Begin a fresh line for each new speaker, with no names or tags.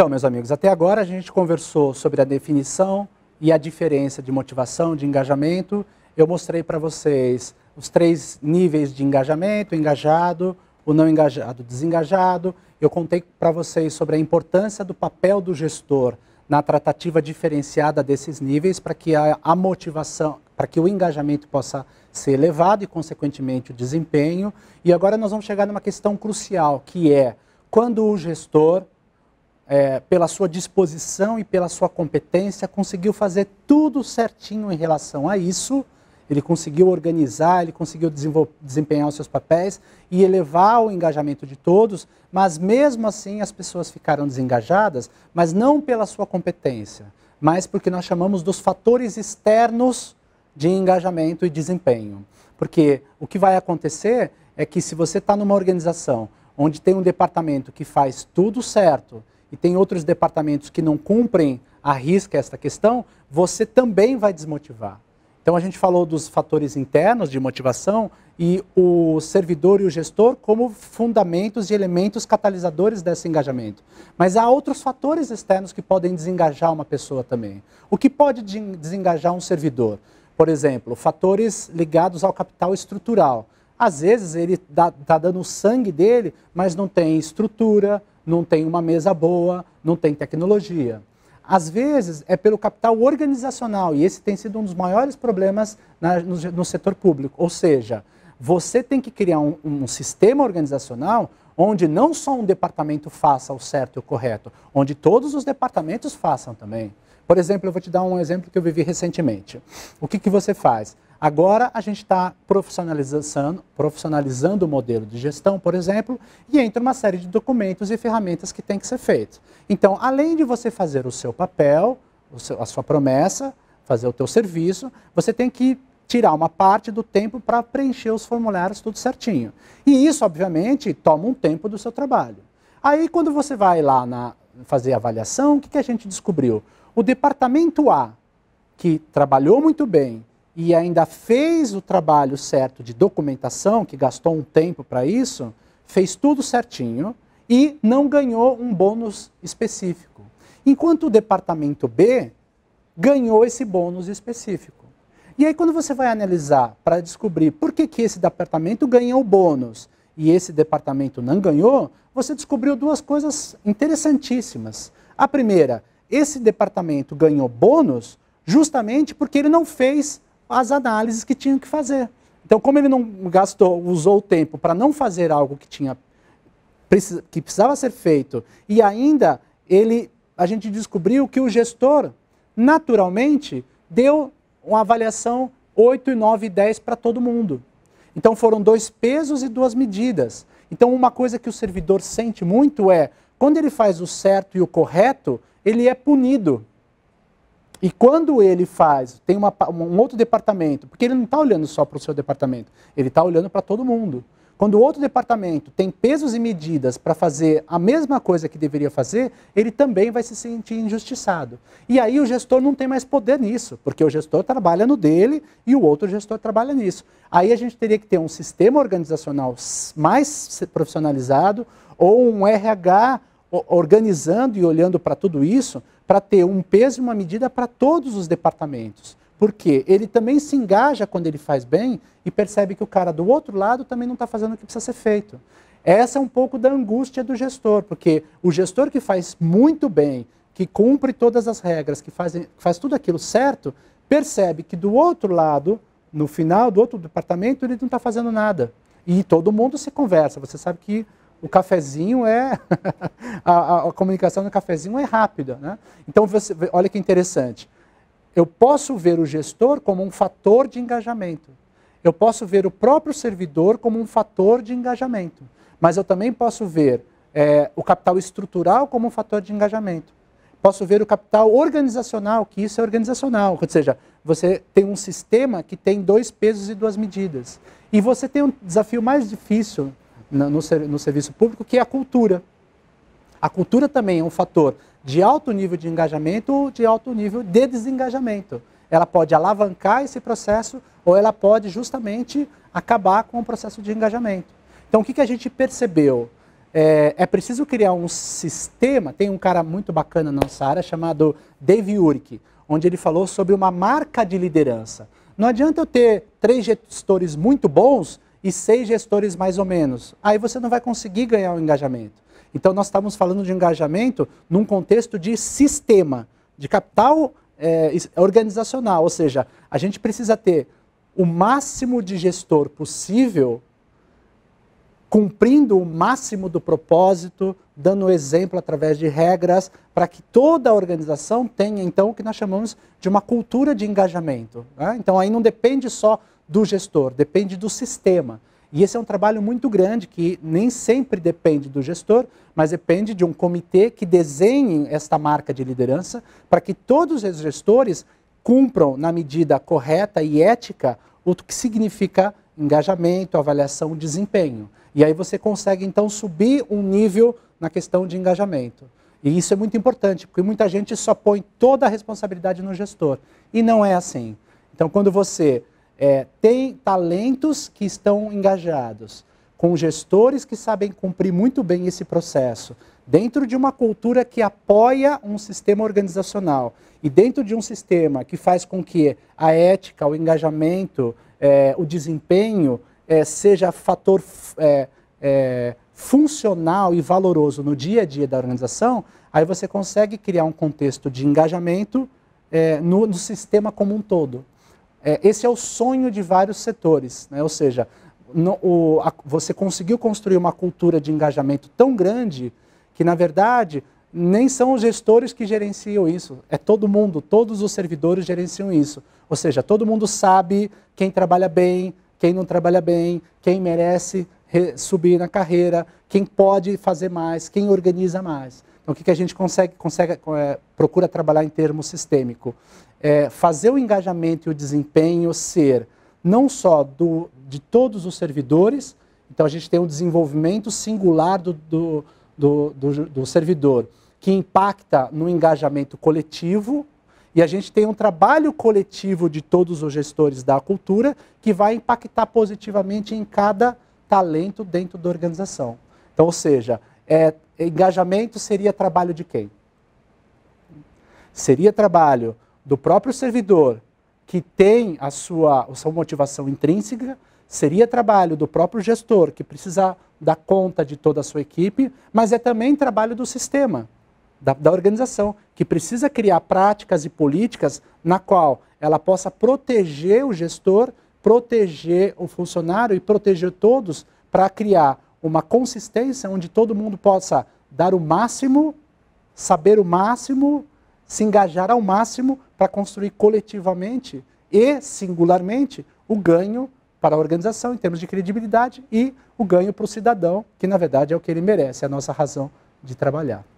Então, meus amigos, até agora a gente conversou sobre a definição e a diferença de motivação, de engajamento. Eu mostrei para vocês os três níveis de engajamento: engajado, o não engajado, desengajado. Eu contei para vocês sobre a importância do papel do gestor na tratativa diferenciada desses níveis para que a, a motivação, para que o engajamento possa ser elevado e, consequentemente, o desempenho. E agora nós vamos chegar numa questão crucial, que é quando o gestor é, pela sua disposição e pela sua competência, conseguiu fazer tudo certinho em relação a isso. Ele conseguiu organizar, ele conseguiu desempenhar os seus papéis e elevar o engajamento de todos, mas mesmo assim as pessoas ficaram desengajadas, mas não pela sua competência, mas porque nós chamamos dos fatores externos de engajamento e desempenho. Porque o que vai acontecer é que se você está numa organização onde tem um departamento que faz tudo certo, e tem outros departamentos que não cumprem a risca esta questão, você também vai desmotivar. Então a gente falou dos fatores internos de motivação e o servidor e o gestor como fundamentos e elementos catalisadores desse engajamento. Mas há outros fatores externos que podem desengajar uma pessoa também. O que pode desengajar um servidor? Por exemplo, fatores ligados ao capital estrutural. Às vezes ele está dando o sangue dele, mas não tem estrutura, não tem uma mesa boa, não tem tecnologia. Às vezes é pelo capital organizacional, e esse tem sido um dos maiores problemas na, no, no, setor público. Ou seja, você tem que criar um, um sistema organizacional onde não só um departamento faça o certo e o correto, onde todos os departamentos façam também. Por exemplo, eu vou te dar um exemplo que eu vivi recentemente. O que, que você faz? Agora a gente está profissionalizando, profissionalizando o modelo de gestão, por exemplo, e entra uma série de documentos e ferramentas que tem que ser feito. Então, além de você fazer o seu papel, o seu, a sua promessa, fazer o teu serviço, você tem que tirar uma parte do tempo para preencher os formulários tudo certinho. E isso, obviamente, toma um tempo do seu trabalho. Aí, quando você vai lá na, fazer a avaliação, o que, que a gente descobriu? O departamento A, que trabalhou muito bem, e ainda fez o trabalho certo de documentação, que gastou um tempo para isso, fez tudo certinho e não ganhou um bônus específico. Enquanto o departamento B ganhou esse bônus específico. E aí, quando você vai analisar para descobrir por que, que esse departamento ganhou o bônus e esse departamento não ganhou, você descobriu duas coisas interessantíssimas. A primeira, esse departamento ganhou bônus justamente porque ele não fez as análises que tinham que fazer. Então, como ele não gastou, usou o tempo para não fazer algo que tinha que precisava ser feito, e ainda ele a gente descobriu que o gestor naturalmente deu uma avaliação 8, 9 e 10 para todo mundo. Então foram dois pesos e duas medidas. Então uma coisa que o servidor sente muito é, quando ele faz o certo e o correto, ele é punido. E quando ele faz, tem uma, um outro departamento, porque ele não está olhando só para o seu departamento, ele está olhando para todo mundo. Quando o outro departamento tem pesos e medidas para fazer a mesma coisa que deveria fazer, ele também vai se sentir injustiçado. E aí o gestor não tem mais poder nisso, porque o gestor trabalha no dele e o outro gestor trabalha nisso. Aí a gente teria que ter um sistema organizacional mais profissionalizado ou um RH organizando e olhando para tudo isso para ter um peso e uma medida para todos os departamentos. Porque ele também se engaja quando ele faz bem e percebe que o cara do outro lado também não está fazendo o que precisa ser feito. Essa é um pouco da angústia do gestor, porque o gestor que faz muito bem, que cumpre todas as regras, que faz, faz tudo aquilo certo, percebe que do outro lado, no final do outro departamento, ele não está fazendo nada. E todo mundo se conversa. Você sabe que o cafezinho é. a, a, a, comunicação no cafezinho é rápida. Né? Então, você, olha que interessante. Eu posso ver o gestor como um fator de engajamento. Eu posso ver o próprio servidor como um fator de engajamento. Mas eu também posso ver é, o capital estrutural como um fator de engajamento. Posso ver o capital organizacional, que isso é organizacional. Ou seja, você tem um sistema que tem dois pesos e duas medidas. E você tem um desafio mais difícil no, no serviço público, que é a cultura. A cultura também é um fator de alto nível de engajamento ou de alto nível de desengajamento. Ela pode alavancar esse processo ou ela pode justamente acabar com o processo de engajamento. Então, o que, que a gente percebeu? É, é, preciso criar um sistema. Tem um cara muito bacana na nossa área chamado Dave Urich, onde ele falou sobre uma marca de liderança. Não adianta eu ter três gestores muito bons e seis gestores mais ou menos. Aí você não vai conseguir ganhar o um engajamento. Então nós estamos falando de engajamento num contexto de sistema, de capital é, organizacional, ou seja, a gente precisa ter o máximo de gestor possível cumprindo o máximo do propósito, dando exemplo através de regras, para que toda a organização tenha, então, o que nós chamamos de uma cultura de engajamento. Né? Então, aí não depende só do gestor, depende do sistema. E esse é um trabalho muito grande que nem sempre depende do gestor, mas depende de um comitê que desenhe esta marca de liderança para que todos os gestores cumpram na medida correta e ética o que significa engajamento, avaliação, desempenho. E aí você consegue então subir um nível na questão de engajamento. E isso é muito importante, porque muita gente só põe toda a responsabilidade no gestor. E não é assim. Então, quando você é, tem talentos que estão engajados, com gestores que sabem cumprir muito bem esse processo, dentro de uma cultura que apoia um sistema organizacional e dentro de um sistema que faz com que a ética, o engajamento, é, o desempenho é, seja fator é, é funcional e valoroso no dia a dia da organização, aí você consegue criar um contexto de engajamento é, no, no sistema como um todo. É, esse é o sonho de vários setores, né? ou seja, no, o, a, você conseguiu construir uma cultura de engajamento tão grande que, na verdade, nem são os gestores que gerenciam isso, é todo mundo, todos os servidores gerenciam isso. Ou seja, todo mundo sabe quem trabalha bem, quem não trabalha bem, quem merece subir na carreira, quem pode fazer mais, quem organiza mais. Então, o que, que a gente consegue, consegue é, procura trabalhar em termos sistêmico? É, fazer o engajamento e o desempenho ser não só do, de todos os servidores, então a gente tem um desenvolvimento singular do, do, do, do, do servidor, que impacta no engajamento coletivo, e a gente tem um trabalho coletivo de todos os gestores da cultura que vai impactar positivamente em cada talento dentro da organização. Então, ou seja, é, engajamento seria trabalho de quem? Seria trabalho do próprio servidor que tem a sua, a sua motivação intrínseca, seria trabalho do próprio gestor que precisa dar conta de toda a sua equipe, mas é também trabalho do sistema, da, da organização, que precisa criar práticas e políticas na qual ela possa proteger o gestor, proteger o funcionário e proteger todos para criar uma consistência onde todo mundo possa dar o máximo, saber o máximo, se engajar ao máximo para construir coletivamente e singularmente o ganho para a organização em termos de credibilidade e o ganho para o cidadão, que na verdade é o que ele merece, é a nossa razão de trabalhar.